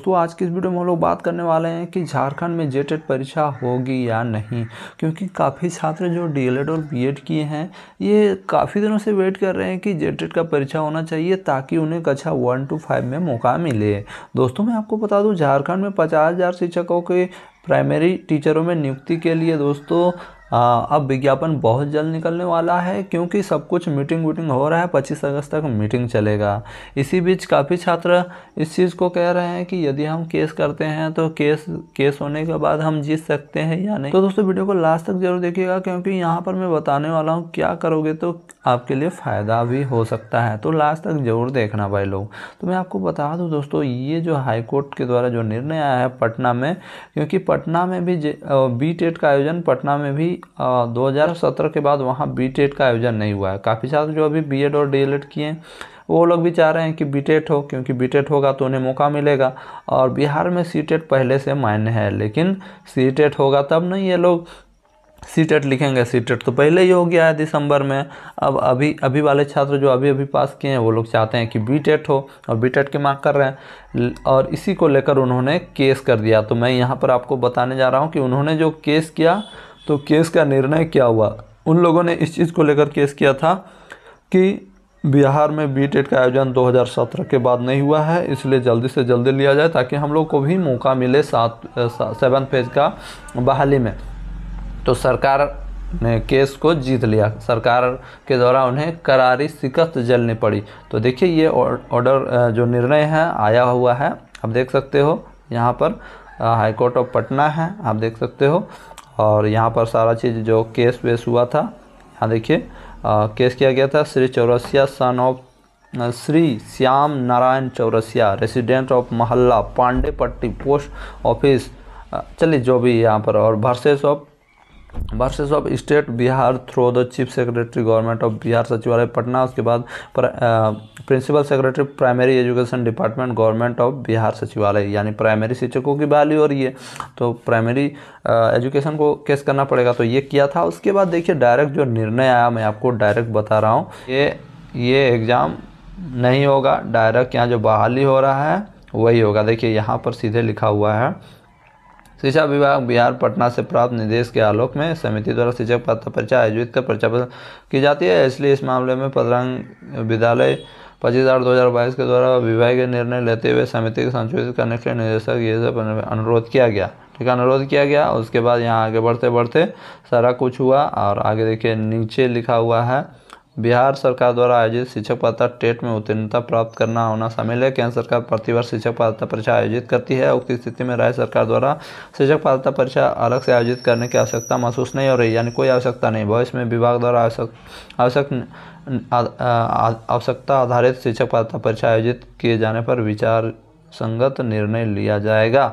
दोस्तों आज की इस वीडियो में हम लोग बात करने वाले हैं कि झारखंड में जे परीक्षा होगी या नहीं क्योंकि काफ़ी छात्र जो डी और बीएड किए हैं ये काफ़ी दिनों से वेट कर रहे हैं कि जे का परीक्षा होना चाहिए ताकि उन्हें कक्षा वन टू फाइव में मौका मिले दोस्तों मैं आपको बता दूँ झारखंड में पचास शिक्षकों के प्राइमरी टीचरों में नियुक्ति के लिए दोस्तों आ, अब विज्ञापन बहुत जल्द निकलने वाला है क्योंकि सब कुछ मीटिंग वीटिंग हो रहा है पच्चीस अगस्त तक मीटिंग चलेगा इसी बीच काफ़ी छात्र इस चीज़ को कह रहे हैं कि यदि हम केस करते हैं तो केस केस होने के बाद हम जीत सकते हैं या नहीं तो दोस्तों वीडियो को लास्ट तक जरूर देखिएगा क्योंकि यहाँ पर मैं बताने वाला हूँ क्या करोगे तो आपके लिए फ़ायदा भी हो सकता है तो लास्ट तक ज़रूर देखना भाई लोग तो मैं आपको बता दूँ दोस्तों ये जो हाईकोर्ट के द्वारा जो निर्णय आया है पटना में क्योंकि पटना में भी बी टेट का आयोजन पटना में भी 2017 के बाद वहाँ बी का आयोजन नहीं हुआ है काफ़ी छात्र जो अभी बी और डी किए हैं वो लोग भी चाह रहे हैं कि बी हो क्योंकि बी होगा तो उन्हें मौका मिलेगा और बिहार में सी पहले से मान्य है लेकिन सी होगा तब नहीं ये लोग सी लिखेंगे सी तो पहले ही हो गया है दिसंबर में अब अभी अभी वाले छात्र जो अभी अभी पास किए हैं वो लोग चाहते हैं कि बी हो और बी की मांग कर रहे हैं और इसी को लेकर उन्होंने केस कर दिया तो मैं यहाँ पर आपको बताने जा रहा हूँ कि उन्होंने जो केस किया तो केस का निर्णय क्या हुआ उन लोगों ने इस चीज़ को लेकर केस किया था कि बिहार में बी टेट e का आयोजन 2017 के बाद नहीं हुआ है इसलिए जल्दी से जल्दी लिया जाए ताकि हम लोग को भी मौका मिले सात सेवन फेज का बहाली में तो सरकार ने केस को जीत लिया सरकार के द्वारा उन्हें करारी शिकस्त जलनी पड़ी तो देखिए ये ऑर्डर जो निर्णय है आया हुआ है आप देख सकते हो यहाँ पर हाईकोर्ट ऑफ पटना है आप देख सकते हो और यहाँ पर सारा चीज़ जो केस वेस हुआ था यहाँ देखिए केस किया गया था Shri Chaurasia son of Shri Shyam Narayan Chaurasia resident of मोहल्ला पांडे पट्टी पोस्ट ऑफिस चलिए जो भी यहाँ पर और versus of versus of state Bihar through the chief secretary government of Bihar सचिवालय पटना उसके बाद principal secretary primary education department government of Bihar सचिवालय यानी प्राइमरी शिक्षकों की बहाली हो रही है तो प्राइमरी एजुकेशन को केस करना पड़ेगा तो ये किया था उसके बाद देखिए डायरेक्ट जो निर्णय आया मैं आपको डायरेक्ट बता रहा हूँ ये ये एग्ज़ाम नहीं होगा डायरेक्ट यहाँ जो बहाली हो रहा है वही होगा देखिए यहाँ पर सीधे लिखा हुआ है शिक्षा विभाग बिहार पटना से प्राप्त निर्देश के आलोक में समिति द्वारा शिक्षक पात्र परीक्षा आयोजित कर परीक्षा की जाती है इसलिए इस मामले में पदरंग विद्यालय पच्चीस आठ दो हज़ार बाईस के द्वारा विभागीय निर्णय लेते हुए समिति को संशोधित करने के लिए निदेशक ये सब अनुरोध किया गया ठीक है अनुरोध किया गया उसके बाद यहाँ आगे बढ़ते बढ़ते सारा कुछ हुआ और आगे देखिए नीचे लिखा हुआ है बिहार सरकार द्वारा आयोजित शिक्षक पात्रता टेट में उत्तीर्णता प्राप्त करना होना शामिल है केंद्र सरकार प्रतिवर्ष शिक्षक पात्रता परीक्षा आयोजित करती है उक्त स्थिति में राज्य सरकार द्वारा शिक्षक पात्रता परीक्षा अलग से आयोजित करने की आवश्यकता महसूस नहीं हो रही यानी कोई आवश्यकता नहीं भविष्य में विभाग द्वारा आवश्यक आवश्यक आवश्यकता आधारित शिक्षक पात्रता परीक्षा आयोजित किए जाने पर विचार संगत निर्णय लिया जाएगा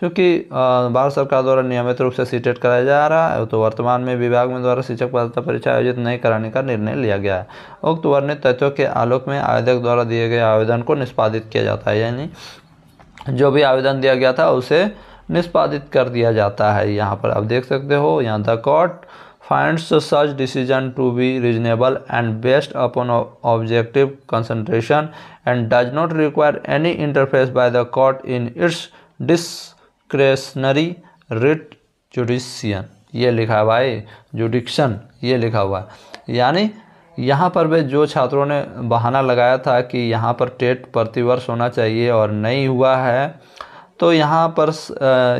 चूँकि भारत सरकार द्वारा नियमित रूप से सीटेट कराया जा रहा है तो वर्तमान में विभाग में द्वारा शिक्षक पात्रता परीक्षा आयोजित नहीं कराने का निर्णय लिया गया है उक्त वर्णित तथ्यों के आलोक में आयोजक द्वारा दिए गए आवेदन को निष्पादित किया जाता है यानी जो भी आवेदन दिया गया था उसे निष्पादित कर दिया जाता है यहाँ पर आप देख सकते हो यहाँ the court finds such decision to be reasonable and based upon objective concentration and does not require any interface by the court in its dis discretionary writ judicial ये लिखा हुआ है जुडिक्शन ये लिखा हुआ है यानी यहाँ पर वे जो छात्रों ने बहाना लगाया था कि यहाँ पर टेट प्रतिवर्ष होना चाहिए और नहीं हुआ है तो यहाँ पर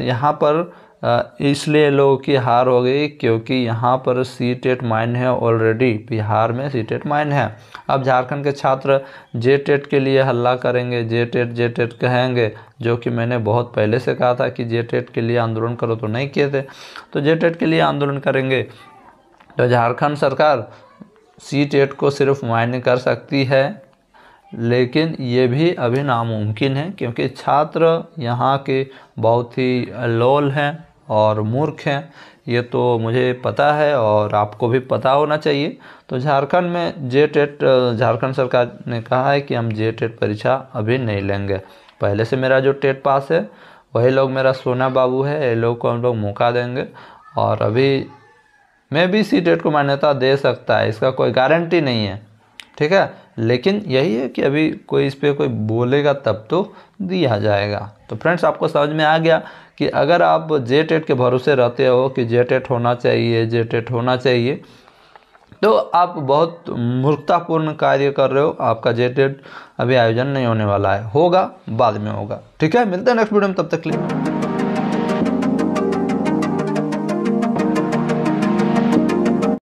यहाँ पर इसलिए लोगों की हार हो गई क्योंकि यहाँ पर सी टेट माइन है ऑलरेडी बिहार में सी टेट माइन है अब झारखंड के छात्र जे टेट के लिए हल्ला करेंगे जे टेट जे टेट कहेंगे जो कि मैंने बहुत पहले से कहा था कि जे टेट के लिए आंदोलन करो तो नहीं किए थे तो जे टेट के लिए आंदोलन करेंगे तो झारखंड सरकार सी टेट को सिर्फ मान्य कर सकती है लेकिन ये भी अभी नामुमकिन है क्योंकि छात्र यहाँ के बहुत ही लोल हैं और मूर्ख हैं ये तो मुझे पता है और आपको भी पता होना चाहिए तो झारखंड में जे टेट झारखंड सरकार ने कहा है कि हम जे टेट परीक्षा अभी नहीं लेंगे पहले से मेरा जो टेट पास है वही लोग मेरा सोना बाबू है ये लोग को हम लोग मौका देंगे और अभी मैं भी सी टेट को मान्यता दे सकता है इसका कोई गारंटी नहीं है ठीक है लेकिन यही है कि अभी कोई इस पर कोई बोलेगा तब तो दिया जाएगा तो फ्रेंड्स आपको समझ में आ गया कि अगर आप जे टेट के भरोसे रहते हो कि जे टेट होना चाहिए जे टेट होना चाहिए तो आप बहुत मूर्खतापूर्ण कार्य कर रहे हो आपका जे टेट अभी आयोजन नहीं होने वाला है होगा बाद में होगा ठीक है मिलते हैं नेक्स्ट वीडियो में तब तक लिए